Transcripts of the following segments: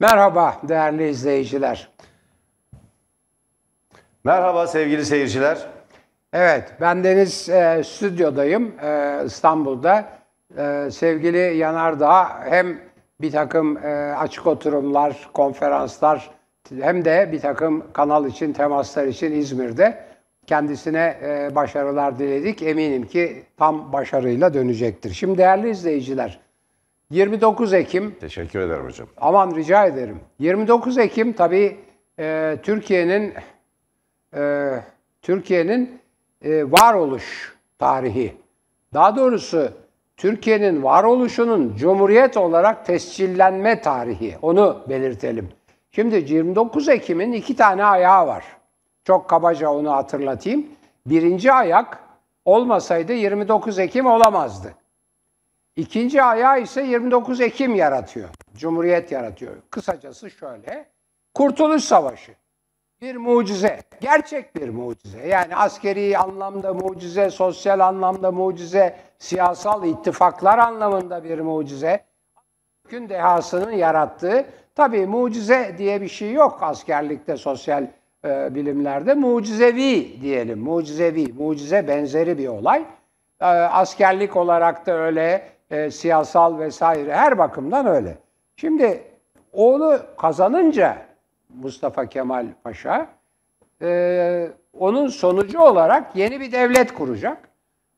Merhaba değerli izleyiciler. Merhaba sevgili seyirciler. Evet, ben Deniz e, stüdyodayım e, İstanbul'da. E, sevgili Yanardağ hem bir takım e, açık oturumlar, konferanslar hem de bir takım kanal için, temaslar için İzmir'de kendisine e, başarılar diledik. Eminim ki tam başarıyla dönecektir. Şimdi değerli izleyiciler, 29 Ekim. Teşekkür ederim hocam. Aman rica ederim. 29 Ekim tabii e, Türkiye'nin e, Türkiye'nin e, varoluş tarihi. Daha doğrusu Türkiye'nin varoluşunun cumhuriyet olarak tescillenme tarihi. Onu belirtelim. Şimdi 29 Ekim'in iki tane ayağı var. Çok kabaca onu hatırlatayım. Birinci ayak olmasaydı 29 Ekim olamazdı. İkinci ayağı ise 29 Ekim yaratıyor. Cumhuriyet yaratıyor. Kısacası şöyle. Kurtuluş Savaşı. Bir mucize. Gerçek bir mucize. Yani askeri anlamda mucize, sosyal anlamda mucize, siyasal ittifaklar anlamında bir mucize. Gün dehasının yarattığı. Tabii mucize diye bir şey yok askerlikte, sosyal e, bilimlerde. Mucizevi diyelim. Mucizevi. Mucize benzeri bir olay e, askerlik olarak da öyle, e, siyasal vesaire her bakımdan öyle. Şimdi oğlu kazanınca Mustafa Kemal Paşa e, onun sonucu olarak yeni bir devlet kuracak.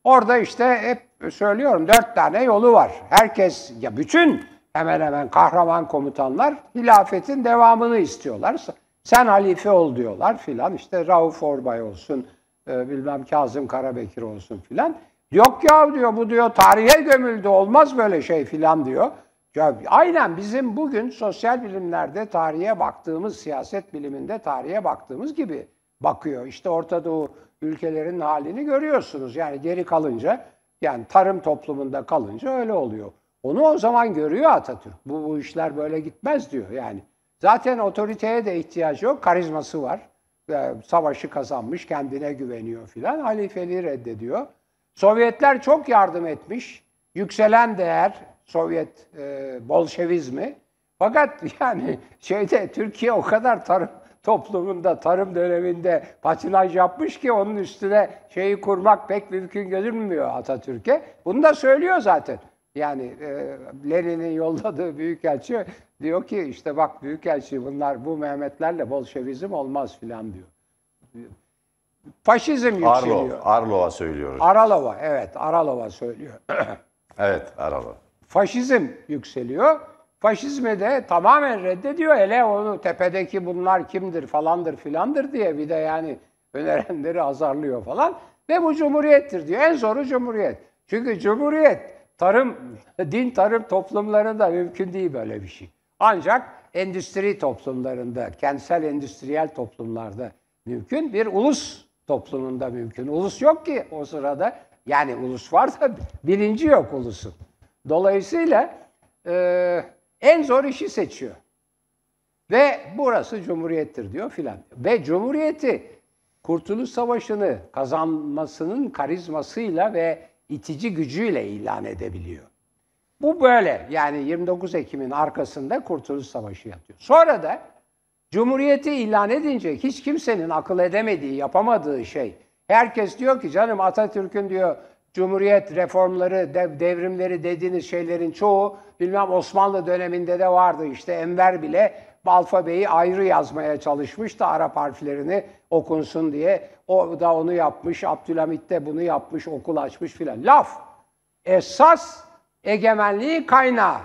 Orada işte hep söylüyorum dört tane yolu var. Herkes ya bütün hemen hemen kahraman komutanlar hilafetin devamını istiyorlar. Sen halife ol diyorlar filan. İşte Rauf Orbay olsun, e, bilmem Kazım Karabekir olsun filan. Yok ya diyor bu diyor tarihe gömüldü olmaz böyle şey filan diyor. Ya, aynen bizim bugün sosyal bilimlerde tarihe baktığımız, siyaset biliminde tarihe baktığımız gibi bakıyor. İşte Orta Doğu ülkelerin halini görüyorsunuz. Yani geri kalınca, yani tarım toplumunda kalınca öyle oluyor. Onu o zaman görüyor Atatürk. Bu, bu işler böyle gitmez diyor yani. Zaten otoriteye de ihtiyacı yok. Karizması var. Ee, savaşı kazanmış, kendine güveniyor filan. Halifeliği reddediyor. Sovyetler çok yardım etmiş. Yükselen değer Sovyet e, Bolşevizmi. Fakat yani şeyde Türkiye o kadar tarım toplumunda, tarım döneminde patinaj yapmış ki onun üstüne şeyi kurmak pek mümkün görünmüyor Atatürk'e. Bunu da söylüyor zaten. Yani e, Lenin'in yolladığı büyükelçi diyor ki işte bak büyükelçi bunlar bu Mehmetlerle Bolşevizm olmaz filan diyor faşizm Arlo, yükseliyor. Arlova söylüyoruz. Aralova, evet Aralova söylüyor. evet Aralova. Faşizm yükseliyor. Faşizmi de tamamen reddediyor. Hele onu tepedeki bunlar kimdir falandır filandır diye bir de yani önerenleri azarlıyor falan. Ve bu cumhuriyettir diyor. En zoru cumhuriyet. Çünkü cumhuriyet tarım, din tarım toplumlarında mümkün değil böyle bir şey. Ancak endüstri toplumlarında, kentsel endüstriyel toplumlarda mümkün bir ulus toplumunda mümkün. Ulus yok ki o sırada. Yani ulus varsa birinci yok ulusun. Dolayısıyla e, en zor işi seçiyor. Ve burası cumhuriyettir diyor filan. Ve cumhuriyeti Kurtuluş Savaşı'nı kazanmasının karizmasıyla ve itici gücüyle ilan edebiliyor. Bu böyle. Yani 29 Ekim'in arkasında Kurtuluş Savaşı yatıyor. Sonra da Cumhuriyeti ilan edince hiç kimsenin akıl edemediği, yapamadığı şey. Herkes diyor ki canım Atatürk'ün diyor Cumhuriyet reformları, devrimleri dediğiniz şeylerin çoğu bilmem Osmanlı döneminde de vardı. İşte Enver bile alfabeyi ayrı yazmaya çalışmış da Arap harflerini okunsun diye. O da onu yapmış, Abdülhamit de bunu yapmış, okul açmış filan. Laf. Esas egemenliği kaynağı.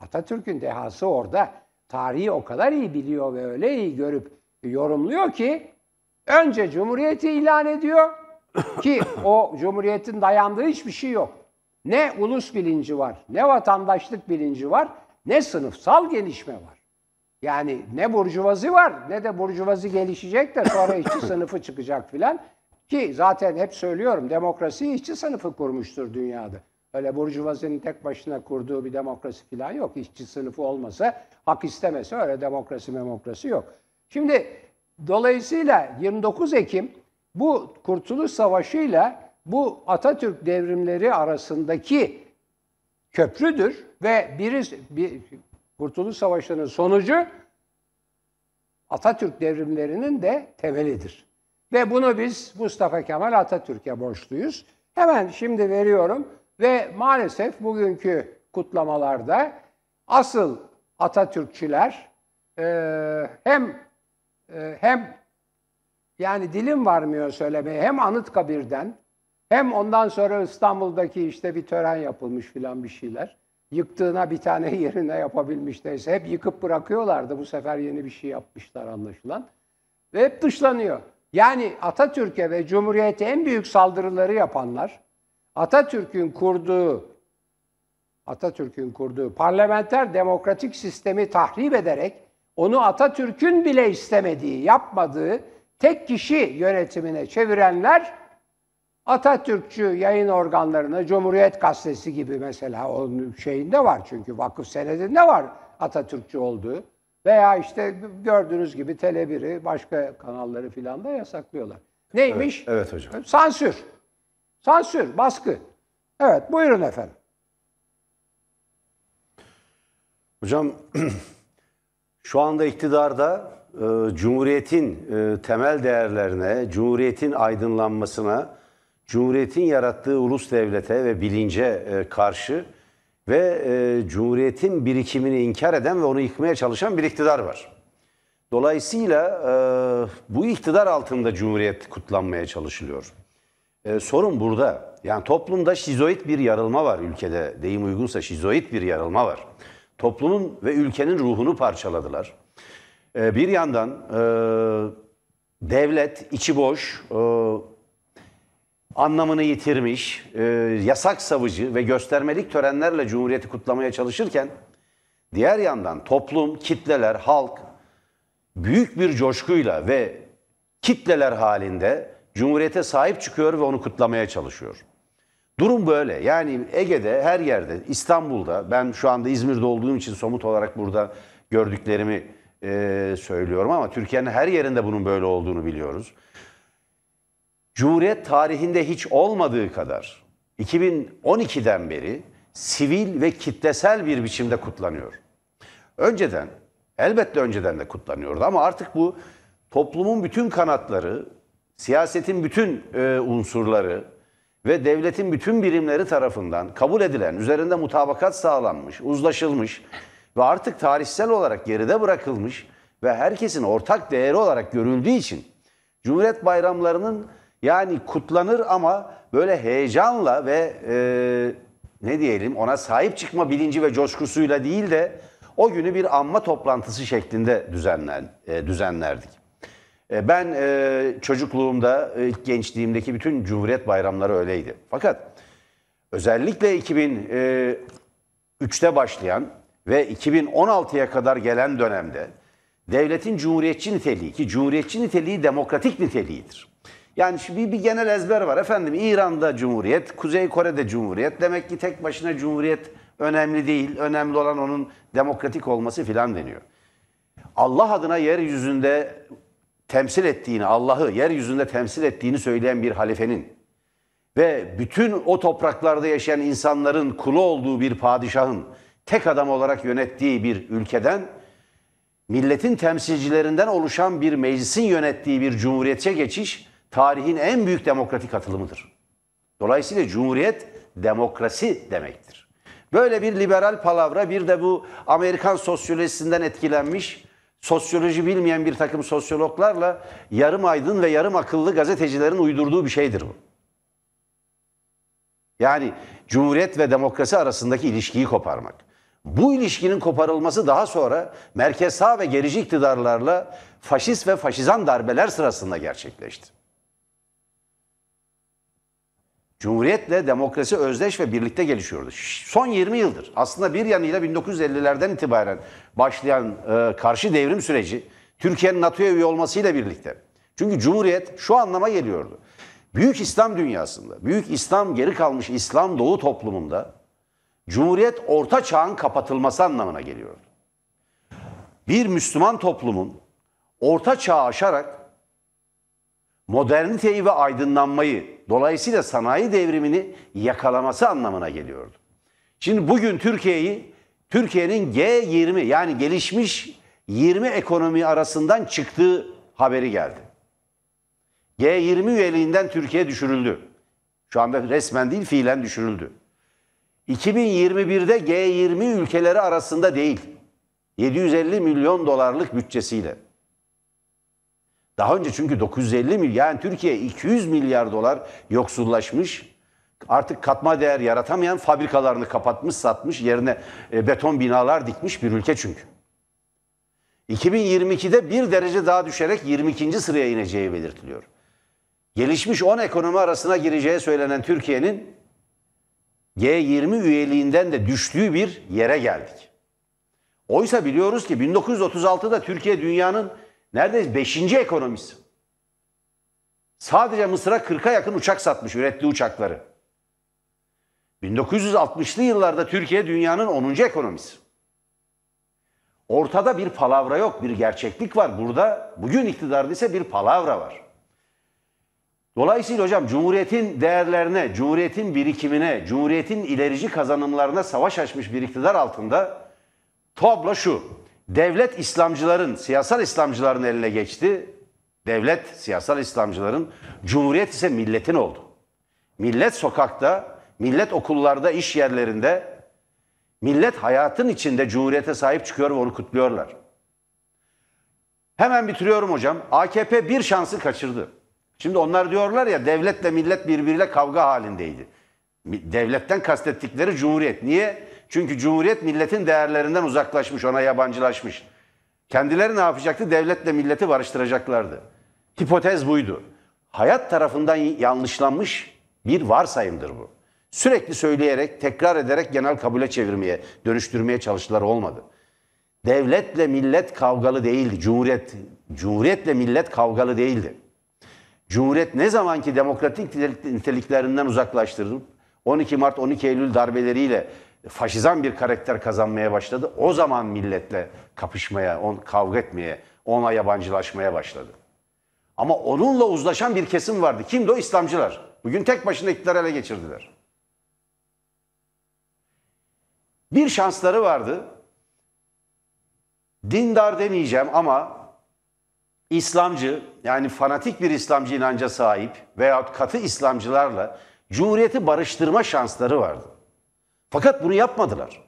Atatürk'ün dehası orada tarihi o kadar iyi biliyor ve öyle iyi görüp yorumluyor ki önce cumhuriyeti ilan ediyor ki o cumhuriyetin dayandığı hiçbir şey yok. Ne ulus bilinci var, ne vatandaşlık bilinci var, ne sınıfsal gelişme var. Yani ne burjuvazi var ne de burjuvazi gelişecek de sonra işçi sınıfı çıkacak filan. Ki zaten hep söylüyorum demokrasi işçi sınıfı kurmuştur dünyada. Öyle burjuvazinin tek başına kurduğu bir demokrasi falan yok. İşçi sınıfı olmasa, hak istemese öyle demokrasi demokrasi yok. Şimdi dolayısıyla 29 Ekim bu Kurtuluş Savaşı ile bu Atatürk devrimleri arasındaki köprüdür ve biri bir, Kurtuluş Savaşı'nın sonucu Atatürk devrimlerinin de temelidir. Ve bunu biz Mustafa Kemal Atatürk'e borçluyuz. Hemen şimdi veriyorum. Ve maalesef bugünkü kutlamalarda asıl Atatürkçüler e, hem e, hem yani dilim varmıyor söylemeye hem Anıtkabir'den hem ondan sonra İstanbul'daki işte bir tören yapılmış filan bir şeyler. Yıktığına bir tane yerine yapabilmiş neyse. Hep yıkıp bırakıyorlardı. Bu sefer yeni bir şey yapmışlar anlaşılan. Ve hep dışlanıyor. Yani Atatürk'e ve Cumhuriyet'e en büyük saldırıları yapanlar, Atatürk'ün kurduğu Atatürk'ün kurduğu parlamenter demokratik sistemi tahrip ederek onu Atatürk'ün bile istemediği, yapmadığı tek kişi yönetimine çevirenler Atatürkçü yayın organlarını Cumhuriyet Gazetesi gibi mesela onun şeyinde var çünkü vakıf senedinde var Atatürkçü olduğu. Veya işte gördüğünüz gibi Tele1'i başka kanalları filan da yasaklıyorlar. Neymiş? Evet, evet hocam. Sansür. Sansür, baskı. Evet, buyurun efendim. Hocam, şu anda iktidarda e, Cumhuriyet'in e, temel değerlerine, Cumhuriyet'in aydınlanmasına, Cumhuriyet'in yarattığı ulus devlete ve bilince e, karşı ve e, Cumhuriyet'in birikimini inkar eden ve onu yıkmaya çalışan bir iktidar var. Dolayısıyla e, bu iktidar altında Cumhuriyet kutlanmaya çalışılıyor. E, sorun burada. Yani toplumda şizoid bir yarılma var ülkede. Deyim uygunsa şizoid bir yarılma var. Toplumun ve ülkenin ruhunu parçaladılar. E, bir yandan e, devlet içi boş, e, anlamını yitirmiş, e, yasak savcı ve göstermelik törenlerle Cumhuriyeti kutlamaya çalışırken, diğer yandan toplum, kitleler, halk büyük bir coşkuyla ve kitleler halinde Cumhuriyete sahip çıkıyor ve onu kutlamaya çalışıyor. Durum böyle. Yani Ege'de her yerde, İstanbul'da, ben şu anda İzmir'de olduğum için somut olarak burada gördüklerimi e, söylüyorum ama Türkiye'nin her yerinde bunun böyle olduğunu biliyoruz. Cumhuriyet tarihinde hiç olmadığı kadar 2012'den beri sivil ve kitlesel bir biçimde kutlanıyor. Önceden, elbette önceden de kutlanıyordu ama artık bu toplumun bütün kanatları siyasetin bütün e, unsurları ve devletin bütün birimleri tarafından kabul edilen, üzerinde mutabakat sağlanmış, uzlaşılmış ve artık tarihsel olarak geride bırakılmış ve herkesin ortak değeri olarak görüldüğü için Cumhuriyet bayramlarının yani kutlanır ama böyle heyecanla ve e, ne diyelim ona sahip çıkma bilinci ve coşkusuyla değil de o günü bir anma toplantısı şeklinde düzenlen, e, düzenlerdik. E, ben e, çocukluğumda, ilk e, gençliğimdeki bütün Cumhuriyet bayramları öyleydi. Fakat özellikle 2003'te başlayan ve 2016'ya kadar gelen dönemde devletin cumhuriyetçi niteliği ki cumhuriyetçi niteliği demokratik niteliğidir. Yani bir bir genel ezber var. Efendim İran'da cumhuriyet, Kuzey Kore'de cumhuriyet. Demek ki tek başına cumhuriyet önemli değil. Önemli olan onun demokratik olması filan deniyor. Allah adına yeryüzünde temsil ettiğini, Allah'ı yeryüzünde temsil ettiğini söyleyen bir halifenin ve bütün o topraklarda yaşayan insanların kulu olduğu bir padişahın tek adam olarak yönettiği bir ülkeden milletin temsilcilerinden oluşan bir meclisin yönettiği bir cumhuriyete geçiş tarihin en büyük demokratik atılımıdır. Dolayısıyla cumhuriyet demokrasi demektir. Böyle bir liberal palavra bir de bu Amerikan sosyolojisinden etkilenmiş sosyoloji bilmeyen bir takım sosyologlarla yarım aydın ve yarım akıllı gazetecilerin uydurduğu bir şeydir bu. Yani cumhuriyet ve demokrasi arasındaki ilişkiyi koparmak. Bu ilişkinin koparılması daha sonra merkez sağ ve gerici iktidarlarla faşist ve faşizan darbeler sırasında gerçekleşti. Cumhuriyetle demokrasi özdeş ve birlikte gelişiyordu. Son 20 yıldır aslında bir yanıyla 1950'lerden itibaren başlayan e, karşı devrim süreci Türkiye'nin NATO'ya üye olmasıyla birlikte. Çünkü Cumhuriyet şu anlama geliyordu. Büyük İslam dünyasında, Büyük İslam geri kalmış İslam Doğu toplumunda Cumhuriyet Orta Çağ'ın kapatılması anlamına geliyordu. Bir Müslüman toplumun Orta Çağ'ı aşarak moderniteyi ve aydınlanmayı, dolayısıyla sanayi devrimini yakalaması anlamına geliyordu. Şimdi bugün Türkiye'yi Türkiye'nin G20 yani gelişmiş 20 ekonomi arasından çıktığı haberi geldi. G20 üyeliğinden Türkiye düşürüldü. Şu anda resmen değil fiilen düşürüldü. 2021'de G20 ülkeleri arasında değil. 750 milyon dolarlık bütçesiyle. Daha önce çünkü 950 milyar yani Türkiye 200 milyar dolar yoksullaşmış. Artık katma değer yaratamayan fabrikalarını kapatmış, satmış, yerine e, beton binalar dikmiş bir ülke çünkü. 2022'de bir derece daha düşerek 22. sıraya ineceği belirtiliyor. Gelişmiş 10 ekonomi arasına gireceği söylenen Türkiye'nin G20 üyeliğinden de düştüğü bir yere geldik. Oysa biliyoruz ki 1936'da Türkiye dünyanın Neredeyiz? beşinci ekonomisi. Sadece Mısır'a 40'a yakın uçak satmış ürettiği uçakları. 1960'lı yıllarda Türkiye dünyanın 10. ekonomisi. Ortada bir palavra yok, bir gerçeklik var. Burada bugün iktidarda ise bir palavra var. Dolayısıyla hocam Cumhuriyet'in değerlerine, Cumhuriyet'in birikimine, Cumhuriyet'in ilerici kazanımlarına savaş açmış bir iktidar altında tablo şu. Devlet İslamcıların, siyasal İslamcıların eline geçti. Devlet siyasal İslamcıların, cumhuriyet ise milletin oldu. Millet sokakta, millet okullarda, iş yerlerinde, millet hayatın içinde cumhuriyete sahip çıkıyor ve onu kutluyorlar. Hemen bitiriyorum hocam. AKP bir şansı kaçırdı. Şimdi onlar diyorlar ya devletle millet birbiriyle kavga halindeydi. Devletten kastettikleri cumhuriyet. Niye? Çünkü Cumhuriyet milletin değerlerinden uzaklaşmış, ona yabancılaşmış. Kendileri ne yapacaktı? Devletle milleti barıştıracaklardı. Hipotez buydu. Hayat tarafından yanlışlanmış bir varsayımdır bu. Sürekli söyleyerek, tekrar ederek genel kabule çevirmeye, dönüştürmeye çalıştılar olmadı. Devletle millet kavgalı değildi. Cumhuriyet, cumhuriyetle millet kavgalı değildi. Cumhuriyet ne zamanki demokratik niteliklerinden uzaklaştırılıp 12 Mart 12 Eylül darbeleriyle faşizan bir karakter kazanmaya başladı. O zaman milletle kapışmaya, on, kavga etmeye, ona yabancılaşmaya başladı. Ama onunla uzlaşan bir kesim vardı. Kimdi o? İslamcılar. Bugün tek başına iktidarı ele geçirdiler. Bir şansları vardı. Dindar demeyeceğim ama İslamcı yani fanatik bir İslamcı inanca sahip veyahut katı İslamcılarla Cumhuriyeti barıştırma şansları vardı. Fakat bunu yapmadılar.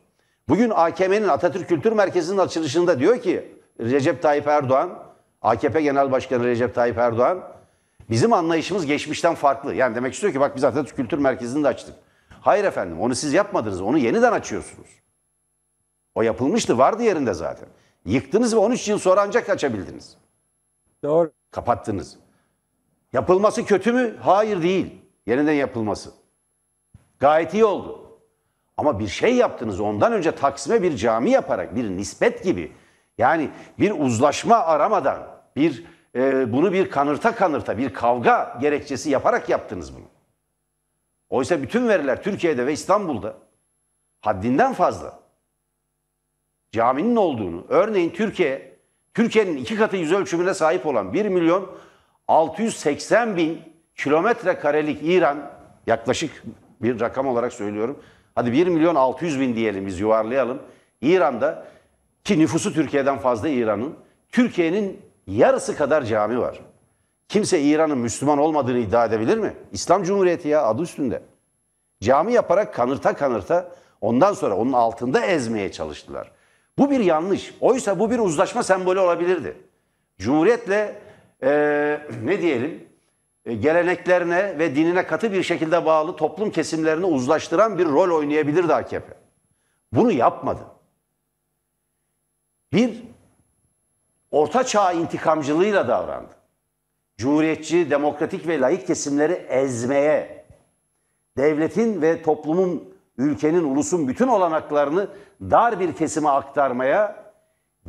Bugün AKM'nin Atatürk Kültür Merkezi'nin açılışında diyor ki Recep Tayyip Erdoğan, AKP Genel Başkanı Recep Tayyip Erdoğan, bizim anlayışımız geçmişten farklı. Yani demek istiyor ki bak biz Atatürk Kültür Merkezi'ni de açtık. Hayır efendim onu siz yapmadınız, onu yeniden açıyorsunuz. O yapılmıştı, vardı yerinde zaten. Yıktınız ve 13 yıl sonra ancak açabildiniz. Doğru. Kapattınız. Yapılması kötü mü? Hayır değil. Yeniden yapılması. Gayet iyi oldu. Ama bir şey yaptınız ondan önce Taksim'e bir cami yaparak bir nispet gibi yani bir uzlaşma aramadan bir e, bunu bir kanırta kanırta bir kavga gerekçesi yaparak yaptınız bunu. Oysa bütün veriler Türkiye'de ve İstanbul'da haddinden fazla caminin olduğunu örneğin Türkiye Türkiye'nin iki katı yüz ölçümüne sahip olan 1 milyon 680 bin kilometre karelik İran yaklaşık bir rakam olarak söylüyorum Hadi 1 milyon 600 bin diyelim biz yuvarlayalım. İran'da ki nüfusu Türkiye'den fazla İran'ın. Türkiye'nin yarısı kadar cami var. Kimse İran'ın Müslüman olmadığını iddia edebilir mi? İslam Cumhuriyeti ya adı üstünde. Cami yaparak kanırta kanırta ondan sonra onun altında ezmeye çalıştılar. Bu bir yanlış. Oysa bu bir uzlaşma sembolü olabilirdi. Cumhuriyetle ee, ne diyelim e, geleneklerine ve dinine katı bir şekilde bağlı toplum kesimlerini uzlaştıran bir rol oynayabilirdi AKP. Bunu yapmadı. Bir, orta çağ intikamcılığıyla davrandı. Cumhuriyetçi, demokratik ve layık kesimleri ezmeye, devletin ve toplumun, ülkenin, ulusun bütün olanaklarını dar bir kesime aktarmaya,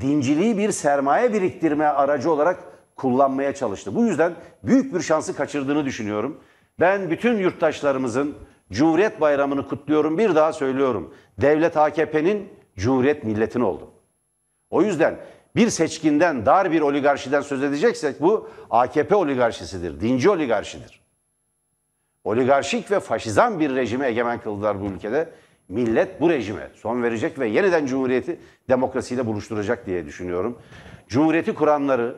dinciliği bir sermaye biriktirme aracı olarak kullanmaya çalıştı. Bu yüzden büyük bir şansı kaçırdığını düşünüyorum. Ben bütün yurttaşlarımızın Cumhuriyet Bayramı'nı kutluyorum. Bir daha söylüyorum. Devlet AKP'nin Cumhuriyet milletin oldu. O yüzden bir seçkinden, dar bir oligarşiden söz edeceksek bu AKP oligarşisidir, dinci oligarşidir. Oligarşik ve faşizan bir rejimi egemen kıldılar bu ülkede. Millet bu rejime son verecek ve yeniden Cumhuriyeti demokrasiyle buluşturacak diye düşünüyorum. Cumhuriyeti kuranları,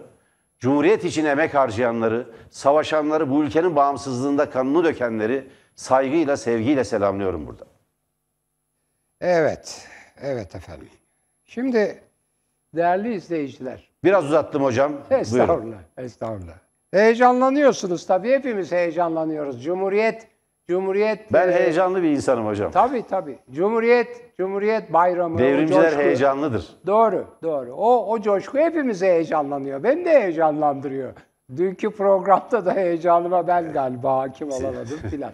Cumhuriyet için emek harcayanları, savaşanları, bu ülkenin bağımsızlığında kanını dökenleri saygıyla, sevgiyle selamlıyorum burada. Evet, evet efendim. Şimdi değerli izleyiciler. Biraz uzattım hocam. Estağfurullah, Buyurun. estağfurullah. Heyecanlanıyorsunuz tabii hepimiz heyecanlanıyoruz. Cumhuriyet Cumhuriyet Ben e, heyecanlı bir insanım hocam. Tabii tabii. Cumhuriyet, Cumhuriyet Bayramı. Devrimciler heyecanlıdır. Doğru, doğru. O, o coşku hepimizi heyecanlanıyor. Beni de heyecanlandırıyor. Dünkü programda da heyecanıma ben galiba hakim olamadım filan.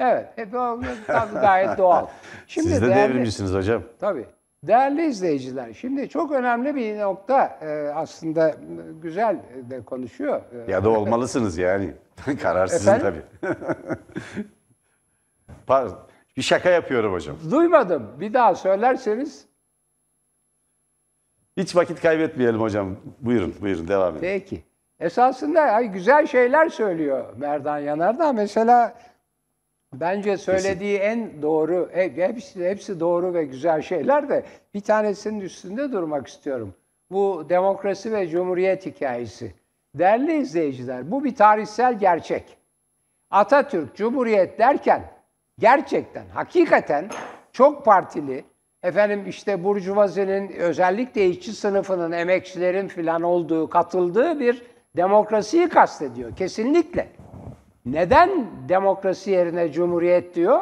Evet, hep o tabii gayet doğal. Şimdi Siz de değerli- devrimcisiniz hocam. Tabii. Değerli izleyiciler, şimdi çok önemli bir nokta e, aslında güzel de konuşuyor. Ya da olmalısınız yani. Karar sizin Efendim? tabii. Bir şaka yapıyorum hocam. Duymadım. Bir daha söylerseniz. Hiç vakit kaybetmeyelim hocam. Buyurun, buyurun devam edin. Peki. Esasında ay, güzel şeyler söylüyor Merdan Yanardağ. Mesela bence söylediği Kesin. en doğru, e, hepsi, hepsi doğru ve güzel şeyler de bir tanesinin üstünde durmak istiyorum. Bu demokrasi ve cumhuriyet hikayesi. Değerli izleyiciler, bu bir tarihsel gerçek. Atatürk Cumhuriyet derken gerçekten, hakikaten çok partili, efendim işte Burjuvazi'nin özellikle işçi sınıfının, emekçilerin filan olduğu, katıldığı bir demokrasiyi kastediyor kesinlikle. Neden demokrasi yerine cumhuriyet diyor?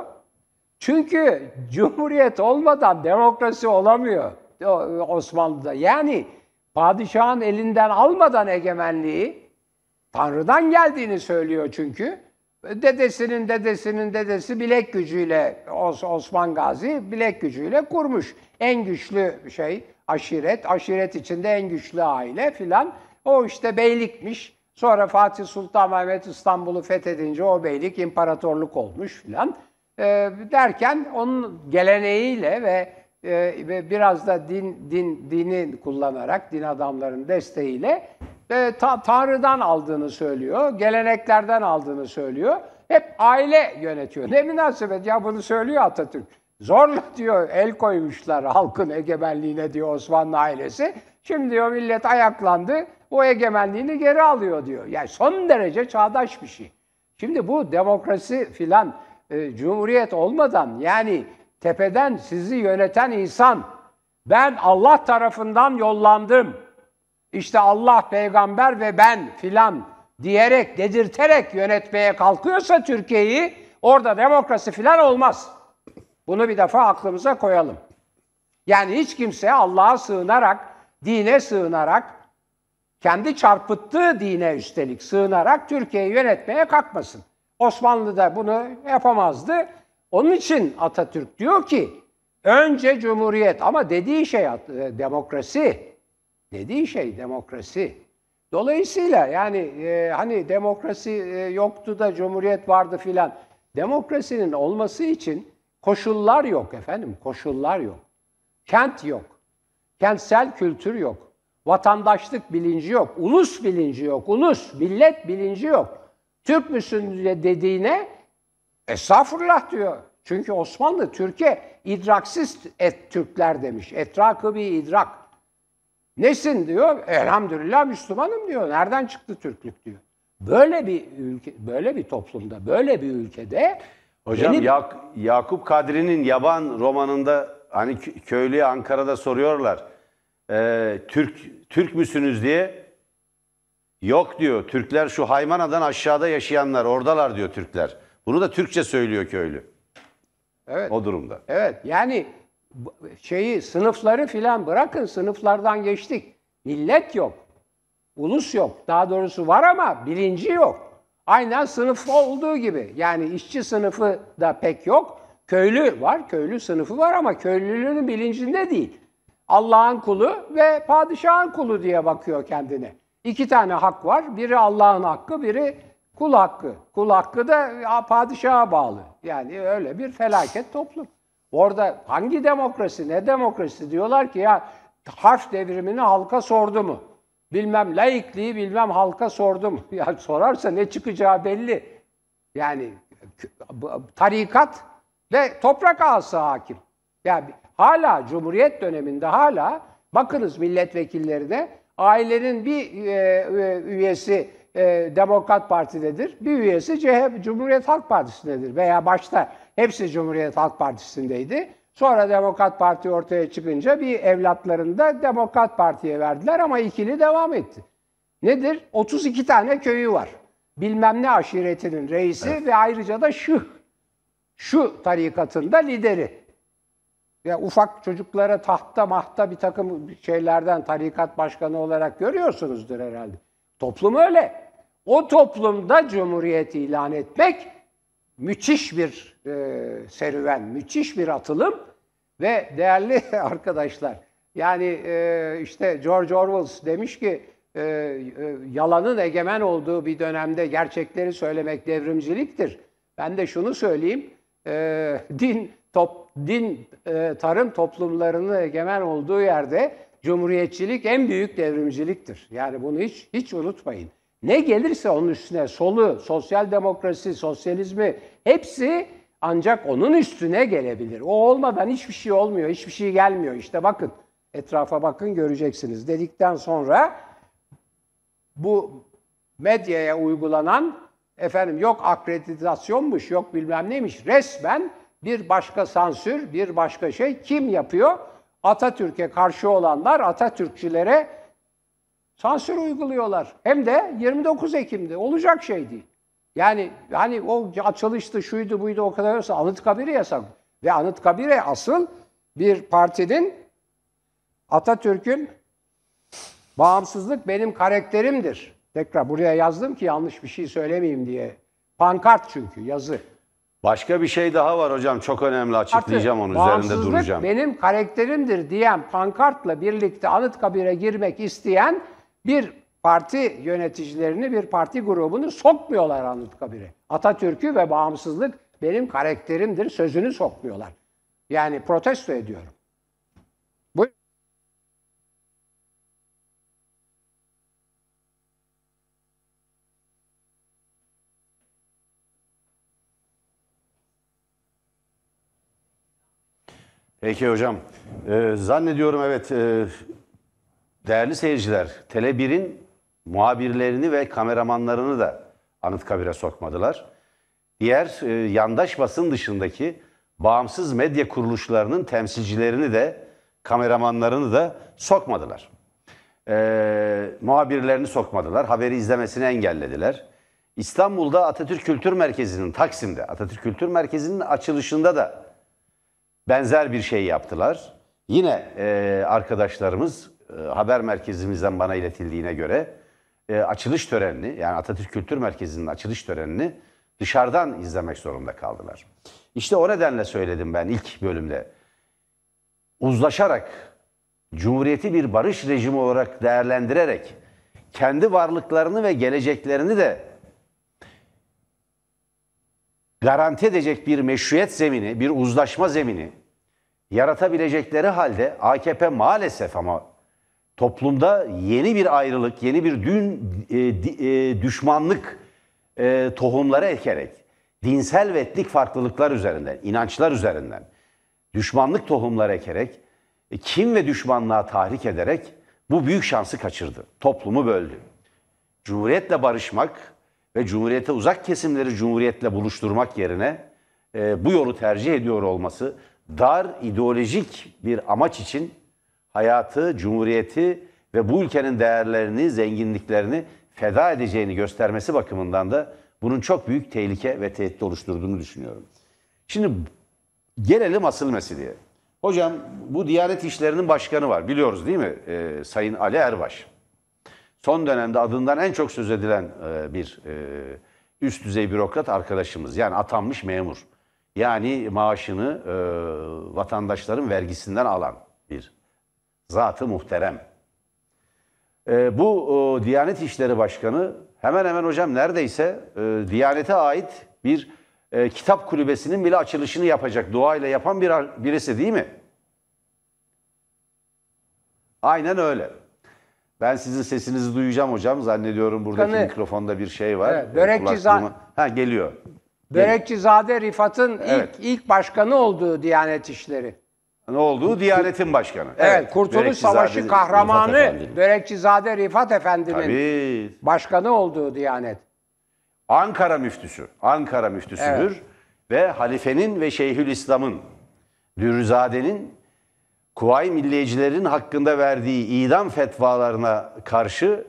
Çünkü cumhuriyet olmadan demokrasi olamıyor Osmanlı'da. Yani padişahın elinden almadan egemenliği Tanrı'dan geldiğini söylüyor çünkü. Dedesinin dedesinin dedesi bilek gücüyle Osman Gazi bilek gücüyle kurmuş. En güçlü şey aşiret, aşiret içinde en güçlü aile filan. O işte beylikmiş. Sonra Fatih Sultan Mehmet İstanbul'u fethedince o beylik imparatorluk olmuş filan. E, derken onun geleneğiyle ve e, ve biraz da din din dini kullanarak din adamların desteğiyle e, ta, Tanrı'dan aldığını söylüyor, geleneklerden aldığını söylüyor. Hep aile yönetiyor. Ne münasebet ya bunu söylüyor Atatürk. Zorla diyor el koymuşlar halkın egemenliğine diyor Osmanlı ailesi. Şimdi diyor millet ayaklandı, o egemenliğini geri alıyor diyor. Yani son derece çağdaş bir şey. Şimdi bu demokrasi filan e, cumhuriyet olmadan yani tepeden sizi yöneten insan. Ben Allah tarafından yollandım. İşte Allah, peygamber ve ben filan diyerek, dedirterek yönetmeye kalkıyorsa Türkiye'yi orada demokrasi filan olmaz. Bunu bir defa aklımıza koyalım. Yani hiç kimse Allah'a sığınarak, dine sığınarak, kendi çarpıttığı dine üstelik sığınarak Türkiye'yi yönetmeye kalkmasın. Osmanlı da bunu yapamazdı. Onun için Atatürk diyor ki önce cumhuriyet ama dediği şey e, demokrasi. Dediği şey demokrasi. Dolayısıyla yani e, hani demokrasi e, yoktu da cumhuriyet vardı filan. Demokrasinin olması için koşullar yok efendim, koşullar yok. Kent yok. Kentsel kültür yok. Vatandaşlık bilinci yok. Ulus bilinci yok. Ulus, millet bilinci yok. Türk müsün dediğine Estağfurullah diyor. Çünkü Osmanlı, Türkiye idraksiz et Türkler demiş. Etrakı bir idrak. Nesin diyor? Elhamdülillah Müslümanım diyor. Nereden çıktı Türklük diyor. Böyle bir ülke, böyle bir toplumda, böyle bir ülkede Hocam yeni... Yak, Yakup Kadri'nin Yaban romanında hani köylüye Ankara'da soruyorlar. E, Türk Türk müsünüz diye. Yok diyor. Türkler şu Haymana'dan aşağıda yaşayanlar oradalar diyor Türkler. Bunu da Türkçe söylüyor köylü. Evet. O durumda. Evet. Yani şeyi sınıfları filan bırakın sınıflardan geçtik. Millet yok. Ulus yok. Daha doğrusu var ama bilinci yok. Aynen sınıf olduğu gibi. Yani işçi sınıfı da pek yok. Köylü var, köylü sınıfı var ama köylülüğün bilincinde değil. Allah'ın kulu ve padişahın kulu diye bakıyor kendine. İki tane hak var. Biri Allah'ın hakkı, biri Kul hakkı. Kul hakkı da padişaha bağlı. Yani öyle bir felaket toplum. Orada hangi demokrasi, ne demokrasi diyorlar ki ya harf devrimini halka sordu mu? Bilmem laikliği bilmem halka sordu mu? Ya sorarsa ne çıkacağı belli. Yani tarikat ve toprak ağası hakim. Yani hala Cumhuriyet döneminde hala bakınız milletvekillerine ailenin bir e, e üyesi e, Demokrat Parti'dedir. Bir üyesi CHP Cumhuriyet Halk Partisi'ndedir veya başta hepsi Cumhuriyet Halk Partisi'ndeydi. Sonra Demokrat Parti ortaya çıkınca bir evlatlarını da Demokrat Parti'ye verdiler ama ikili devam etti. Nedir? 32 tane köyü var. Bilmem ne aşiretinin reisi evet. ve ayrıca da şu şu tarikatında lideri. Ya ufak çocuklara tahta mahta bir takım şeylerden tarikat başkanı olarak görüyorsunuzdur herhalde. Toplum öyle o toplumda cumhuriyeti ilan etmek müthiş bir e, serüven, müthiş bir atılım ve değerli arkadaşlar yani e, işte George Orwell demiş ki e, e, yalanın egemen olduğu bir dönemde gerçekleri söylemek devrimciliktir. Ben de şunu söyleyeyim, e, din top, din e, tarım toplumlarının egemen olduğu yerde cumhuriyetçilik en büyük devrimciliktir. Yani bunu hiç hiç unutmayın. Ne gelirse onun üstüne solu, sosyal demokrasi, sosyalizmi hepsi ancak onun üstüne gelebilir. O olmadan hiçbir şey olmuyor, hiçbir şey gelmiyor. İşte bakın, etrafa bakın göreceksiniz dedikten sonra bu medyaya uygulanan efendim yok akreditasyonmuş, yok bilmem neymiş resmen bir başka sansür, bir başka şey kim yapıyor? Atatürk'e karşı olanlar Atatürkçülere Sansür uyguluyorlar. Hem de 29 Ekim'de olacak şey değil. Yani hani o açılıştı, şuydu, buydu o kadar yoksa Anıtkabir'i yasak. Ve Anıtkabir'e asıl bir partinin Atatürk'ün bağımsızlık benim karakterimdir. Tekrar buraya yazdım ki yanlış bir şey söylemeyeyim diye. Pankart çünkü yazı. Başka bir şey daha var hocam. Çok önemli açıklayacağım Artık, onun üzerinde duracağım. benim karakterimdir diyen pankartla birlikte Anıtkabir'e girmek isteyen bir parti yöneticilerini, bir parti grubunu sokmuyorlar Anıtkabir'e. Atatürk'ü ve bağımsızlık benim karakterimdir sözünü sokmuyorlar. Yani protesto ediyorum. Peki hocam. Ee, zannediyorum evet e, Değerli seyirciler, Tele1'in muhabirlerini ve kameramanlarını da Anıtkabir'e sokmadılar. Diğer e, yandaş basın dışındaki bağımsız medya kuruluşlarının temsilcilerini de kameramanlarını da sokmadılar. E, muhabirlerini sokmadılar, haberi izlemesini engellediler. İstanbul'da Atatürk Kültür Merkezi'nin, Taksim'de Atatürk Kültür Merkezi'nin açılışında da benzer bir şey yaptılar. Yine e, arkadaşlarımız e, haber merkezimizden bana iletildiğine göre e, açılış törenini yani Atatürk Kültür Merkezi'nin açılış törenini dışarıdan izlemek zorunda kaldılar. İşte o nedenle söyledim ben ilk bölümde. Uzlaşarak, Cumhuriyeti bir barış rejimi olarak değerlendirerek kendi varlıklarını ve geleceklerini de garanti edecek bir meşruiyet zemini, bir uzlaşma zemini yaratabilecekleri halde AKP maalesef ama toplumda yeni bir ayrılık, yeni bir dün e, e, düşmanlık e, tohumları ekerek dinsel ve etnik farklılıklar üzerinden, inançlar üzerinden düşmanlık tohumları ekerek e, kim ve düşmanlığa tahrik ederek bu büyük şansı kaçırdı. Toplumu böldü. Cumhuriyetle barışmak ve cumhuriyete uzak kesimleri cumhuriyetle buluşturmak yerine e, bu yolu tercih ediyor olması dar ideolojik bir amaç için hayatı, cumhuriyeti ve bu ülkenin değerlerini, zenginliklerini feda edeceğini göstermesi bakımından da bunun çok büyük tehlike ve tehdit oluşturduğunu düşünüyorum. Şimdi gelelim asıl meseleye. Hocam bu Diyanet İşleri'nin başkanı var biliyoruz değil mi? E, Sayın Ali Erbaş. Son dönemde adından en çok söz edilen e, bir e, üst düzey bürokrat arkadaşımız. Yani atanmış memur. Yani maaşını e, vatandaşların vergisinden alan bir Zatı muhterem. E, bu e, Diyanet İşleri Başkanı hemen hemen hocam neredeyse e, Diyanet'e ait bir e, kitap kulübesinin bile açılışını yapacak duayla yapan bir birisi değil mi? Aynen öyle. Ben sizin sesinizi duyacağım hocam. Zannediyorum buradaki Kanı, mikrofonda bir şey var. Evet, Börekçizade ha geliyor. Börekçizade Rifat'ın evet. ilk ilk başkanı olduğu Diyanet İşleri ne oldu Diyanet'in başkanı. Evet, Kurtuluş Savaşı kahramanı Efendi'nin. Börekçizade Rifat Efendi'nin başkanı olduğu Diyanet. Ankara müftüsü. Ankara müftüsüdür. Ve halifenin ve Şeyhülislam'ın, Dürüzade'nin Kuvayi Milliyecilerin hakkında verdiği idam fetvalarına karşı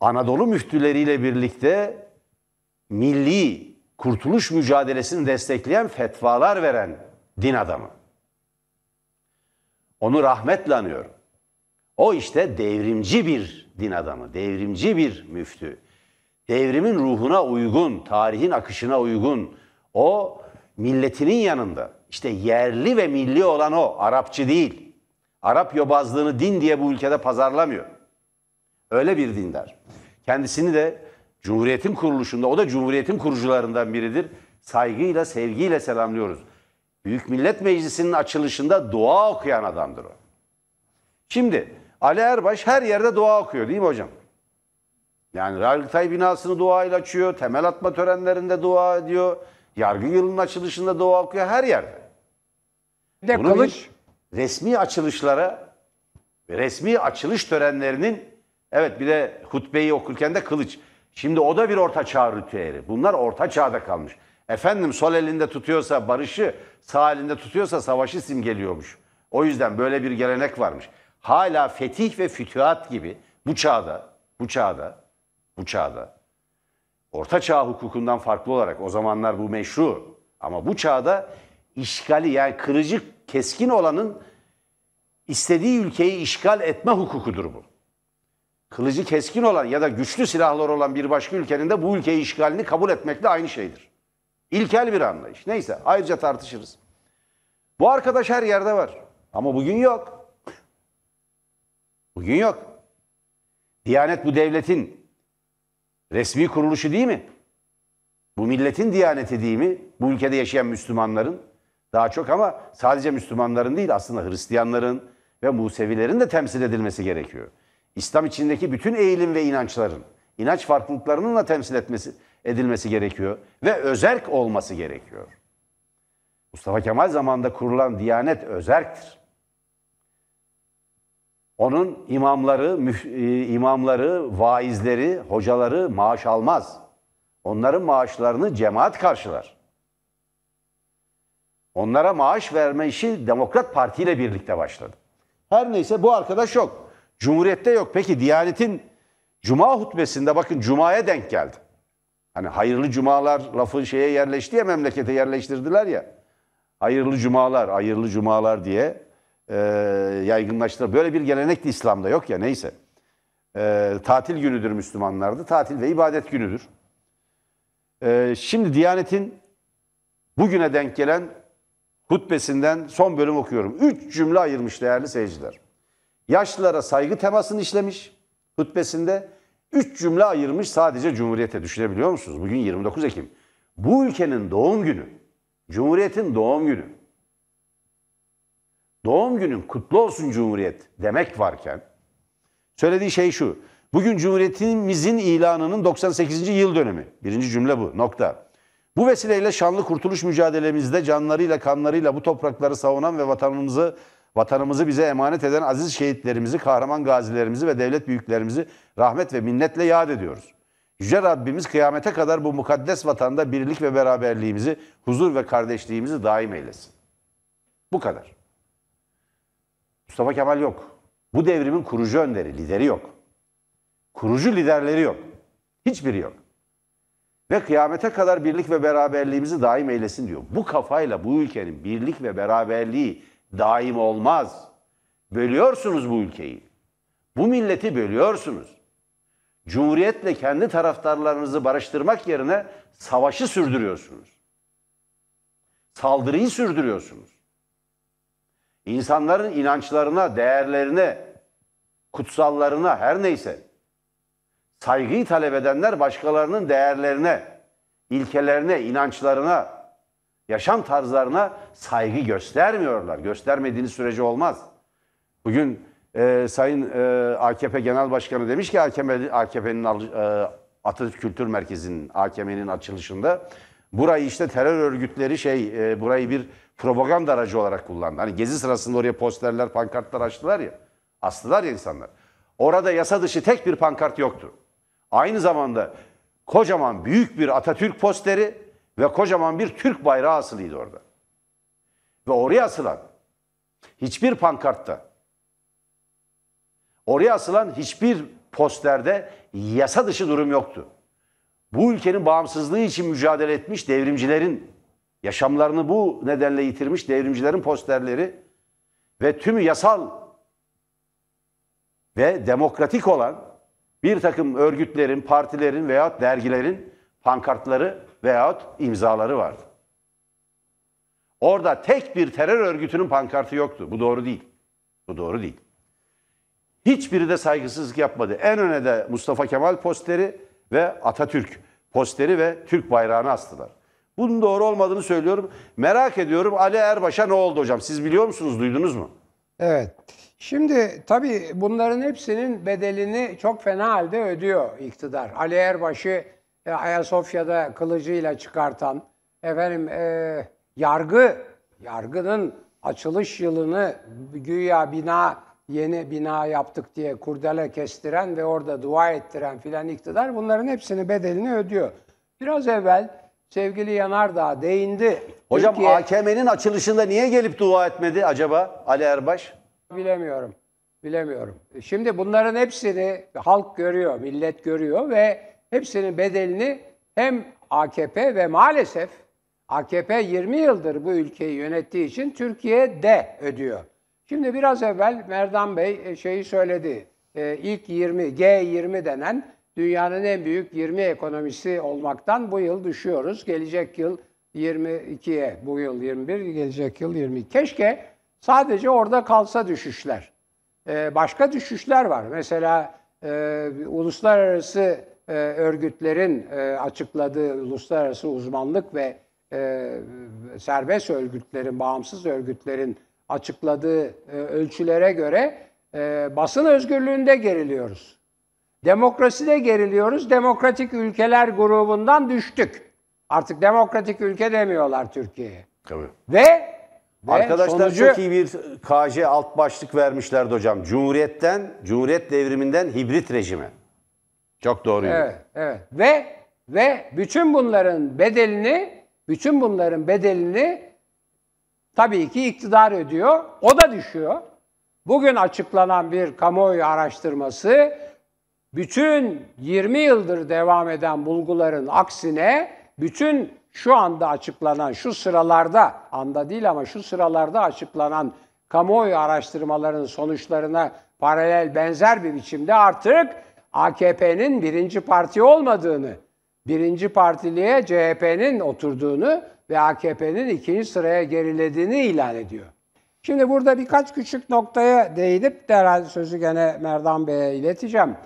Anadolu müftüleriyle birlikte milli kurtuluş mücadelesini destekleyen fetvalar veren din adamı. Onu rahmetle anıyorum. O işte devrimci bir din adamı, devrimci bir müftü. Devrimin ruhuna uygun, tarihin akışına uygun. O milletinin yanında. İşte yerli ve milli olan o, Arapçı değil. Arap yobazlığını din diye bu ülkede pazarlamıyor. Öyle bir dindar. Kendisini de Cumhuriyet'in kuruluşunda, o da Cumhuriyet'in kurucularından biridir. Saygıyla, sevgiyle selamlıyoruz. Büyük Millet Meclisi'nin açılışında dua okuyan adamdır o. Şimdi Ali Erbaş her yerde dua okuyor değil mi hocam? Yani Yargıtay binasını duayla açıyor, temel atma törenlerinde dua ediyor, yargı yılının açılışında dua okuyor her yerde. Bir de Bunu kılıç. Resmi açılışlara, resmi açılış törenlerinin, evet bir de hutbeyi okurken de kılıç. Şimdi o da bir orta çağ ritüeli. Bunlar orta çağda kalmış. Efendim sol elinde tutuyorsa barışı, sağ elinde tutuyorsa savaşı simgeliyormuş. O yüzden böyle bir gelenek varmış. Hala fetih ve fütühat gibi bu çağda, bu çağda, bu çağda Orta Çağ hukukundan farklı olarak o zamanlar bu meşru ama bu çağda işgali yani kırıcı keskin olanın istediği ülkeyi işgal etme hukukudur bu. Kılıcı keskin olan ya da güçlü silahlar olan bir başka ülkenin de bu ülkeyi işgalini kabul etmekle aynı şeydir. İlkel bir anlayış. Neyse ayrıca tartışırız. Bu arkadaş her yerde var. Ama bugün yok. Bugün yok. Diyanet bu devletin resmi kuruluşu değil mi? Bu milletin diyaneti değil mi? Bu ülkede yaşayan Müslümanların daha çok ama sadece Müslümanların değil aslında Hristiyanların ve Musevilerin de temsil edilmesi gerekiyor. İslam içindeki bütün eğilim ve inançların, inanç farklılıklarının da temsil etmesi, edilmesi gerekiyor ve özerk olması gerekiyor. Mustafa Kemal zamanında kurulan Diyanet özerktir. Onun imamları, müf, e, imamları, vaizleri, hocaları maaş almaz. Onların maaşlarını cemaat karşılar. Onlara maaş verme işi Demokrat Parti ile birlikte başladı. Her neyse bu arkadaş yok. Cumhuriyette yok. Peki Diyanet'in Cuma hutbesinde bakın Cuma'ya denk geldi. Hani hayırlı cumalar lafı şeye yerleşti ya memlekete yerleştirdiler ya. Hayırlı cumalar, hayırlı cumalar diye e, yaygınlaştı. Böyle bir gelenek de İslam'da yok ya neyse. E, tatil günüdür Müslümanlarda. Tatil ve ibadet günüdür. E, şimdi Diyanet'in bugüne denk gelen hutbesinden son bölüm okuyorum. Üç cümle ayırmış değerli seyirciler. Yaşlılara saygı temasını işlemiş hutbesinde. Üç cümle ayırmış sadece Cumhuriyet'e düşünebiliyor musunuz? Bugün 29 Ekim. Bu ülkenin doğum günü, Cumhuriyet'in doğum günü. Doğum günün kutlu olsun Cumhuriyet demek varken söylediği şey şu. Bugün Cumhuriyetimizin ilanının 98. yıl dönemi. Birinci cümle bu nokta. Bu vesileyle şanlı kurtuluş mücadelemizde canlarıyla kanlarıyla bu toprakları savunan ve vatanımızı vatanımızı bize emanet eden aziz şehitlerimizi, kahraman gazilerimizi ve devlet büyüklerimizi rahmet ve minnetle yad ediyoruz. Yüce Rabbimiz kıyamete kadar bu mukaddes vatanda birlik ve beraberliğimizi, huzur ve kardeşliğimizi daim eylesin. Bu kadar. Mustafa Kemal yok. Bu devrimin kurucu önderi, lideri yok. Kurucu liderleri yok. Hiçbiri yok. Ve kıyamete kadar birlik ve beraberliğimizi daim eylesin diyor. Bu kafayla bu ülkenin birlik ve beraberliği daim olmaz. Bölüyorsunuz bu ülkeyi. Bu milleti bölüyorsunuz. Cumhuriyetle kendi taraftarlarınızı barıştırmak yerine savaşı sürdürüyorsunuz. Saldırıyı sürdürüyorsunuz. İnsanların inançlarına, değerlerine, kutsallarına her neyse saygıyı talep edenler başkalarının değerlerine, ilkelerine, inançlarına, Yaşam tarzlarına saygı göstermiyorlar. Göstermediğiniz sürece olmaz. Bugün e, Sayın e, AKP Genel Başkanı demiş ki AKP'nin AKP e, Atatürk Kültür Merkezi'nin AKM'nin açılışında burayı işte terör örgütleri şey e, burayı bir propaganda aracı olarak kullandı. Hani gezi sırasında oraya posterler, pankartlar açtılar ya. Astılar ya insanlar. Orada yasa dışı tek bir pankart yoktu. Aynı zamanda kocaman büyük bir Atatürk posteri ve kocaman bir Türk bayrağı asılıydı orada. Ve oraya asılan hiçbir pankartta, oraya asılan hiçbir posterde yasa dışı durum yoktu. Bu ülkenin bağımsızlığı için mücadele etmiş devrimcilerin, yaşamlarını bu nedenle yitirmiş devrimcilerin posterleri ve tümü yasal ve demokratik olan bir takım örgütlerin, partilerin veya dergilerin pankartları veyahut imzaları vardı. Orada tek bir terör örgütünün pankartı yoktu. Bu doğru değil. Bu doğru değil. Hiçbiri de saygısızlık yapmadı. En öne de Mustafa Kemal posteri ve Atatürk posteri ve Türk bayrağını astılar. Bunun doğru olmadığını söylüyorum. Merak ediyorum Ali Erbaş'a ne oldu hocam? Siz biliyor musunuz, duydunuz mu? Evet. Şimdi tabii bunların hepsinin bedelini çok fena halde ödüyor iktidar. Ali Erbaş'ı e, Ayasofya'da kılıcıyla çıkartan, efendim e, yargı, yargının açılış yılını güya bina, yeni bina yaptık diye kurdele kestiren ve orada dua ettiren filan iktidar bunların hepsini bedelini ödüyor. Biraz evvel sevgili Yanardağ değindi. Hocam Türkiye, AKM'nin açılışında niye gelip dua etmedi acaba Ali Erbaş? Bilemiyorum. Bilemiyorum. Şimdi bunların hepsini halk görüyor, millet görüyor ve Hepsinin bedelini hem AKP ve maalesef AKP 20 yıldır bu ülkeyi yönettiği için Türkiye de ödüyor. Şimdi biraz evvel Merdan Bey e, şeyi söyledi. E, ilk 20, G20 denen dünyanın en büyük 20 ekonomisi olmaktan bu yıl düşüyoruz. Gelecek yıl 22'ye, bu yıl 21, gelecek yıl 20. Keşke sadece orada kalsa düşüşler. E, başka düşüşler var. Mesela uluslararası e, örgütlerin e, açıkladığı uluslararası uzmanlık ve e, serbest örgütlerin, bağımsız örgütlerin açıkladığı ölçülere göre basın özgürlüğünde geriliyoruz. Demokraside geriliyoruz. Demokratik ülkeler grubundan düştük. Artık demokratik ülke demiyorlar Türkiye'ye. Tabii. Ve ve Arkadaşlar sonucu... çok iyi bir KJ alt başlık vermişlerdi hocam. Cumhuriyetten, Cumhuriyet devriminden hibrit rejime. Çok doğru. Evet, evet. Ve ve bütün bunların bedelini bütün bunların bedelini tabii ki iktidar ödüyor. O da düşüyor. Bugün açıklanan bir kamuoyu araştırması bütün 20 yıldır devam eden bulguların aksine bütün şu anda açıklanan, şu sıralarda, anda değil ama şu sıralarda açıklanan kamuoyu araştırmalarının sonuçlarına paralel benzer bir biçimde artık AKP'nin birinci parti olmadığını, birinci partiliğe CHP'nin oturduğunu ve AKP'nin ikinci sıraya gerilediğini ilan ediyor. Şimdi burada birkaç küçük noktaya değinip derhal sözü gene Merdan Bey'e ileteceğim.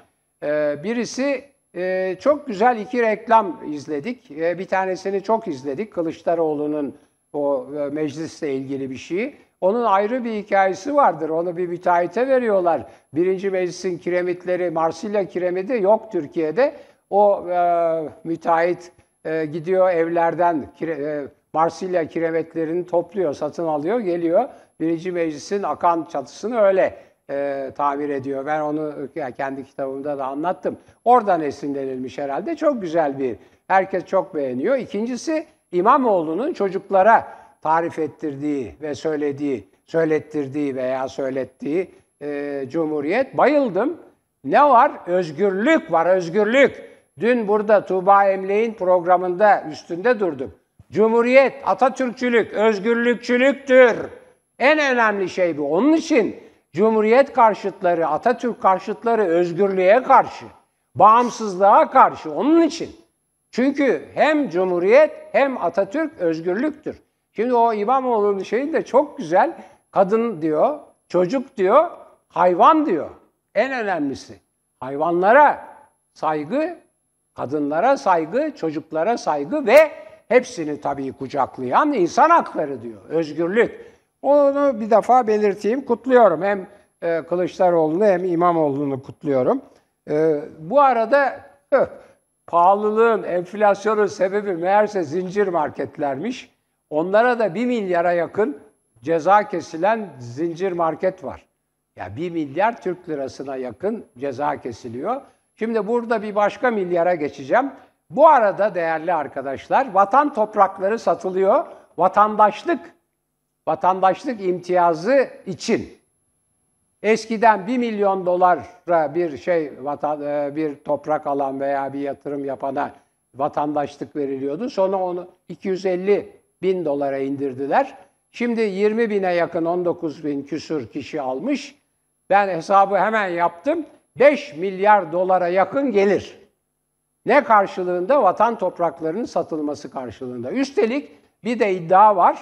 Ee, birisi e, çok güzel iki reklam izledik. E, bir tanesini çok izledik. Kılıçdaroğlu'nun o e, meclisle ilgili bir şeyi. Onun ayrı bir hikayesi vardır. Onu bir müteahhite veriyorlar. Birinci meclisin kiremitleri, Marsilya kiremidi yok Türkiye'de. O e, müteahhit e, gidiyor evlerden kire, e, Marsilya kiremitlerini topluyor, satın alıyor, geliyor. Birinci meclisin akan çatısını öyle e, tamir ediyor. Ben onu yani kendi kitabımda da anlattım. Oradan esinlenilmiş herhalde. Çok güzel bir, herkes çok beğeniyor. İkincisi İmamoğlu'nun çocuklara tarif ettirdiği ve söylediği, söylettirdiği veya söylettiği e, Cumhuriyet. Bayıldım. Ne var? Özgürlük var, özgürlük. Dün burada Tuğba Emleğin programında üstünde durdum. Cumhuriyet, Atatürkçülük, özgürlükçülüktür. En önemli şey bu. Onun için Cumhuriyet karşıtları, Atatürk karşıtları özgürlüğe karşı, bağımsızlığa karşı onun için. Çünkü hem Cumhuriyet hem Atatürk özgürlüktür. Şimdi o İmamoğlu'nun şeyi de çok güzel. Kadın diyor, çocuk diyor, hayvan diyor. En önemlisi hayvanlara saygı, kadınlara saygı, çocuklara saygı ve hepsini tabii kucaklayan insan hakları diyor, özgürlük. Onu bir defa belirteyim, kutluyorum. Hem e, Kılıçdaroğlu'nu hem İmamoğlu'nu kutluyorum. E, bu arada öh, pahalılığın, enflasyonun sebebi meğerse zincir marketlermiş. Onlara da 1 milyara yakın ceza kesilen zincir market var. Ya yani 1 milyar Türk lirasına yakın ceza kesiliyor. Şimdi burada bir başka milyara geçeceğim. Bu arada değerli arkadaşlar vatan toprakları satılıyor. Vatandaşlık vatandaşlık imtiyazı için eskiden 1 milyon dolara bir şey vatan, e, bir toprak alan veya bir yatırım yapana vatandaşlık veriliyordu. Sonra onu 250 Bin dolara indirdiler. Şimdi 20 bine yakın 19 bin küsür kişi almış. Ben hesabı hemen yaptım. 5 milyar dolara yakın gelir. Ne karşılığında? Vatan topraklarının satılması karşılığında. Üstelik bir de iddia var.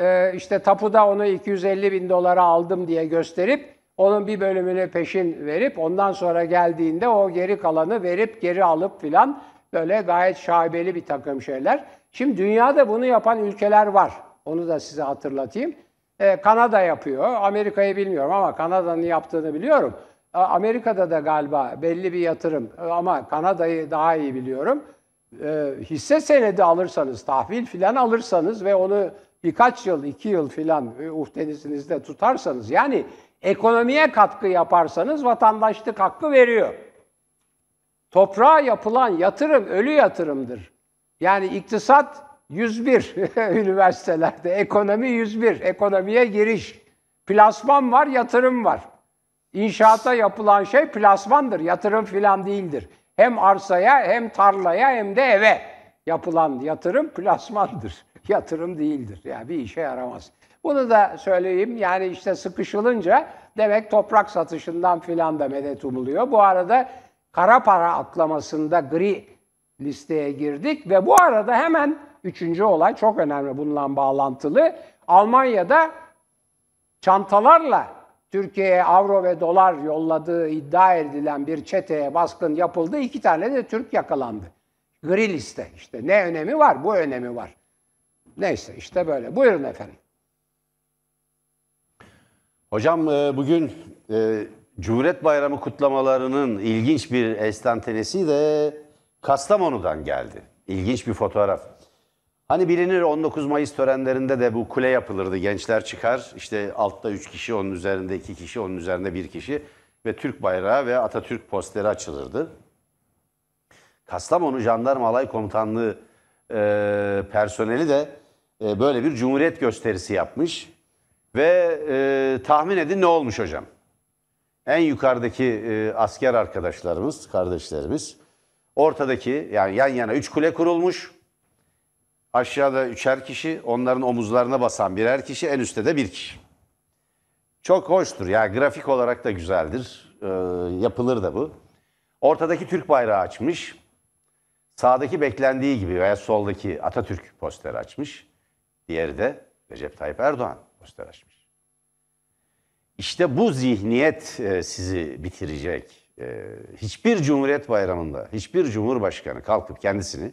Ee, işte tapuda onu 250 bin dolara aldım diye gösterip onun bir bölümünü peşin verip ondan sonra geldiğinde o geri kalanı verip geri alıp filan böyle gayet şaibeli bir takım şeyler. Şimdi dünyada bunu yapan ülkeler var. Onu da size hatırlatayım. Ee, Kanada yapıyor. Amerika'yı bilmiyorum ama Kanada'nın yaptığını biliyorum. Ee, Amerika'da da galiba belli bir yatırım ee, ama Kanada'yı daha iyi biliyorum. Ee, hisse senedi alırsanız, tahvil filan alırsanız ve onu birkaç yıl, iki yıl filan e, uhdenizinizde tutarsanız yani ekonomiye katkı yaparsanız vatandaşlık hakkı veriyor. Toprağa yapılan yatırım ölü yatırımdır. Yani iktisat 101 üniversitelerde, ekonomi 101, ekonomiye giriş. Plasman var, yatırım var. İnşaata yapılan şey plasmandır, yatırım filan değildir. Hem arsaya, hem tarlaya, hem de eve yapılan yatırım plasmandır. yatırım değildir. Yani bir işe yaramaz. Bunu da söyleyeyim. Yani işte sıkışılınca demek toprak satışından filan da medet umuluyor. Bu arada kara para atlamasında gri listeye girdik ve bu arada hemen üçüncü olay çok önemli bununla bağlantılı. Almanya'da çantalarla Türkiye'ye avro ve dolar yolladığı iddia edilen bir çeteye baskın yapıldı. İki tane de Türk yakalandı. Gri liste işte. Ne önemi var? Bu önemi var. Neyse işte böyle. Buyurun efendim. Hocam e, bugün e, Cumhuriyet Bayramı kutlamalarının ilginç bir estantenesi de Kastamonu'dan geldi. İlginç bir fotoğraf. Hani bilinir 19 Mayıs törenlerinde de bu kule yapılırdı. Gençler çıkar işte altta 3 kişi, onun üzerinde 2 kişi, onun üzerinde 1 kişi ve Türk bayrağı ve Atatürk posteri açılırdı. Kastamonu Jandarma Alay Komutanlığı e, personeli de e, böyle bir cumhuriyet gösterisi yapmış. Ve e, tahmin edin ne olmuş hocam? En yukarıdaki e, asker arkadaşlarımız, kardeşlerimiz Ortadaki yani yan yana üç kule kurulmuş. Aşağıda üçer kişi, onların omuzlarına basan birer kişi, en üstte de bir kişi. Çok hoştur. Yani grafik olarak da güzeldir. Ee, yapılır da bu. Ortadaki Türk bayrağı açmış. Sağdaki beklendiği gibi veya soldaki Atatürk posteri açmış. Diğeri de Recep Tayyip Erdoğan posteri açmış. İşte bu zihniyet e, sizi bitirecek. Ee, hiçbir Cumhuriyet Bayramı'nda hiçbir Cumhurbaşkanı kalkıp kendisini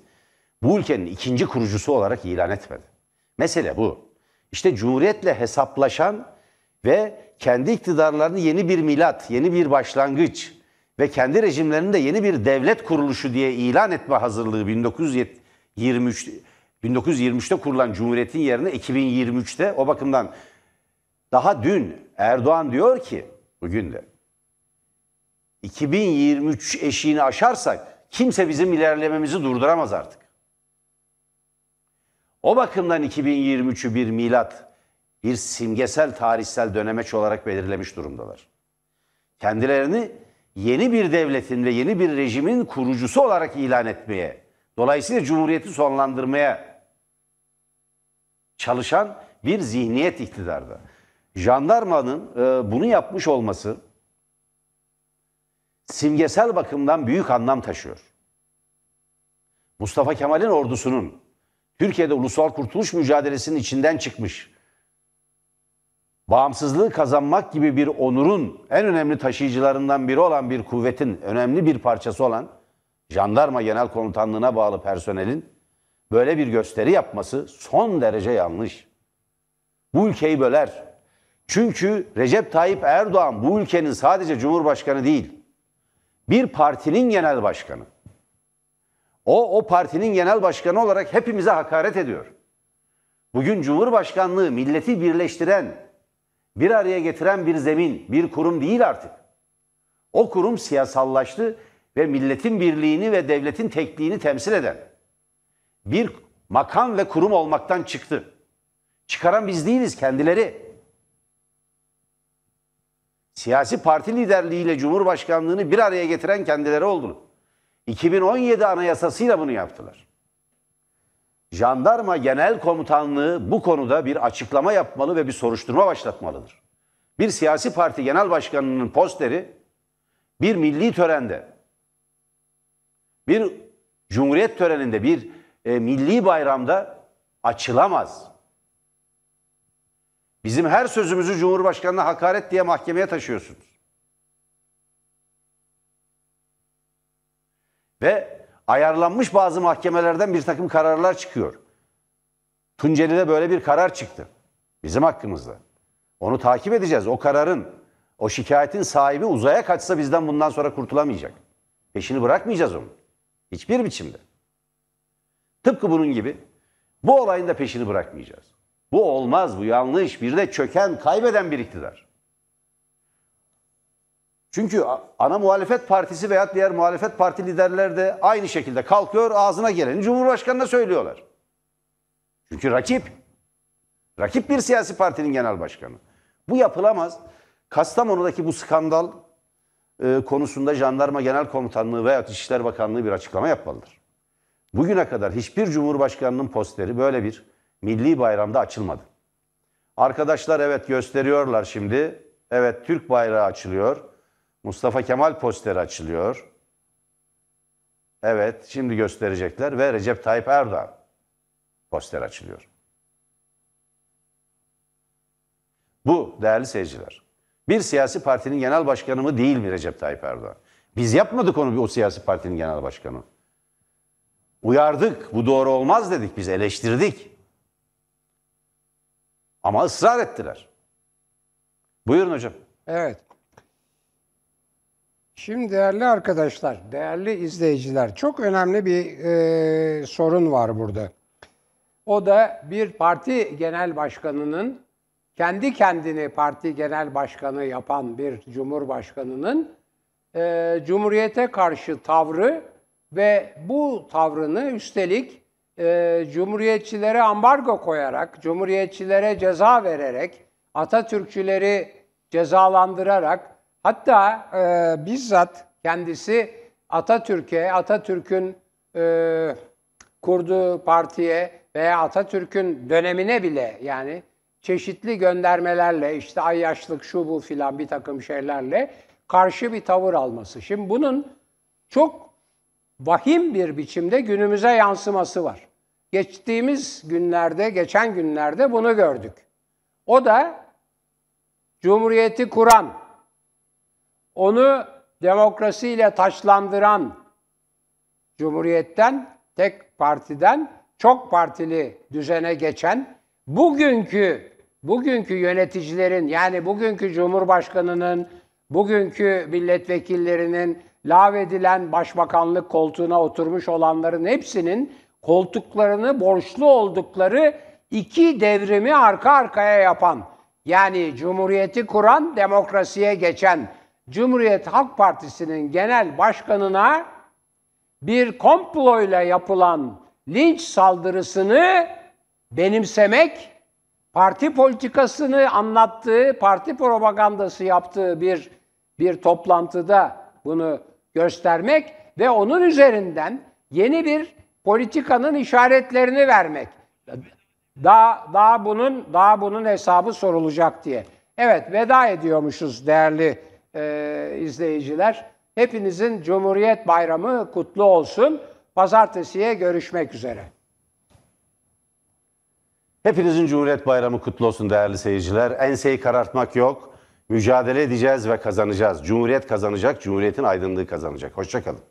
bu ülkenin ikinci kurucusu olarak ilan etmedi. Mesele bu. İşte Cumhuriyet'le hesaplaşan ve kendi iktidarlarını yeni bir milat, yeni bir başlangıç ve kendi rejimlerinde yeni bir devlet kuruluşu diye ilan etme hazırlığı 1923 1923'te kurulan Cumhuriyet'in yerine 2023'te o bakımdan daha dün Erdoğan diyor ki bugün de 2023 eşiğini aşarsak kimse bizim ilerlememizi durduramaz artık. O bakımdan 2023'ü bir milat, bir simgesel tarihsel dönemeç olarak belirlemiş durumdalar. Kendilerini yeni bir devletin ve yeni bir rejimin kurucusu olarak ilan etmeye, dolayısıyla cumhuriyeti sonlandırmaya çalışan bir zihniyet iktidarda. Jandarmanın e, bunu yapmış olması simgesel bakımdan büyük anlam taşıyor. Mustafa Kemal'in ordusunun Türkiye'de ulusal kurtuluş mücadelesinin içinden çıkmış, bağımsızlığı kazanmak gibi bir onurun en önemli taşıyıcılarından biri olan bir kuvvetin önemli bir parçası olan jandarma genel komutanlığına bağlı personelin böyle bir gösteri yapması son derece yanlış. Bu ülkeyi böler. Çünkü Recep Tayyip Erdoğan bu ülkenin sadece cumhurbaşkanı değil, bir partinin genel başkanı. O, o partinin genel başkanı olarak hepimize hakaret ediyor. Bugün Cumhurbaşkanlığı milleti birleştiren, bir araya getiren bir zemin, bir kurum değil artık. O kurum siyasallaştı ve milletin birliğini ve devletin tekliğini temsil eden bir makam ve kurum olmaktan çıktı. Çıkaran biz değiliz kendileri siyasi parti liderliğiyle Cumhurbaşkanlığını bir araya getiren kendileri oldu. 2017 anayasasıyla bunu yaptılar. Jandarma Genel Komutanlığı bu konuda bir açıklama yapmalı ve bir soruşturma başlatmalıdır. Bir siyasi parti genel başkanının posteri bir milli törende, bir cumhuriyet töreninde, bir e, milli bayramda açılamaz. Bizim her sözümüzü Cumhurbaşkanı'na hakaret diye mahkemeye taşıyorsunuz. Ve ayarlanmış bazı mahkemelerden bir takım kararlar çıkıyor. Tunceli'de böyle bir karar çıktı. Bizim hakkımızda. Onu takip edeceğiz. O kararın, o şikayetin sahibi uzaya kaçsa bizden bundan sonra kurtulamayacak. Peşini bırakmayacağız onu. Hiçbir biçimde. Tıpkı bunun gibi bu olayın da peşini bırakmayacağız. Bu olmaz, bu yanlış. Bir de çöken, kaybeden bir iktidar. Çünkü ana muhalefet partisi veya diğer muhalefet parti liderleri de aynı şekilde kalkıyor ağzına geleni Cumhurbaşkanı'na söylüyorlar. Çünkü rakip. Rakip bir siyasi partinin genel başkanı. Bu yapılamaz. Kastamonu'daki bu skandal e, konusunda Jandarma Genel Komutanlığı veya İçişleri Bakanlığı bir açıklama yapmalıdır. Bugüne kadar hiçbir Cumhurbaşkanı'nın posteri böyle bir milli bayramda açılmadı. Arkadaşlar evet gösteriyorlar şimdi. Evet Türk bayrağı açılıyor. Mustafa Kemal posteri açılıyor. Evet şimdi gösterecekler ve Recep Tayyip Erdoğan poster açılıyor. Bu değerli seyirciler. Bir siyasi partinin genel başkanı mı değil mi Recep Tayyip Erdoğan? Biz yapmadık onu bir o siyasi partinin genel başkanı. Uyardık, bu doğru olmaz dedik, biz eleştirdik. Ama ısrar ettiler. Buyurun hocam. Evet. Şimdi değerli arkadaşlar, değerli izleyiciler, çok önemli bir e, sorun var burada. O da bir parti genel başkanının kendi kendini parti genel başkanı yapan bir cumhurbaşkanının e, cumhuriyete karşı tavrı ve bu tavrını üstelik e, cumhuriyetçilere ambargo koyarak, cumhuriyetçilere ceza vererek, Atatürkçüleri cezalandırarak, hatta e, bizzat kendisi Atatürk'e, Atatürk'ün e, kurduğu partiye veya Atatürk'ün dönemine bile yani çeşitli göndermelerle işte ayyaşlık şu bu filan bir takım şeylerle karşı bir tavır alması. Şimdi bunun çok vahim bir biçimde günümüze yansıması var. Geçtiğimiz günlerde, geçen günlerde bunu gördük. O da Cumhuriyeti kuran, onu demokrasiyle taşlandıran Cumhuriyet'ten, tek partiden çok partili düzene geçen bugünkü bugünkü yöneticilerin yani bugünkü Cumhurbaşkanının, bugünkü milletvekillerinin, lavedilen başbakanlık koltuğuna oturmuş olanların hepsinin koltuklarını borçlu oldukları iki devrimi arka arkaya yapan, yani Cumhuriyeti kuran, demokrasiye geçen Cumhuriyet Halk Partisi'nin genel başkanına bir komployla yapılan linç saldırısını benimsemek, parti politikasını anlattığı, parti propagandası yaptığı bir bir toplantıda bunu göstermek ve onun üzerinden yeni bir politikanın işaretlerini vermek. Daha, daha bunun daha bunun hesabı sorulacak diye. Evet veda ediyormuşuz değerli e, izleyiciler. Hepinizin Cumhuriyet Bayramı kutlu olsun. Pazartesiye görüşmek üzere. Hepinizin Cumhuriyet Bayramı kutlu olsun değerli seyirciler. Enseyi karartmak yok. Mücadele edeceğiz ve kazanacağız. Cumhuriyet kazanacak, Cumhuriyet'in aydınlığı kazanacak. Hoşçakalın.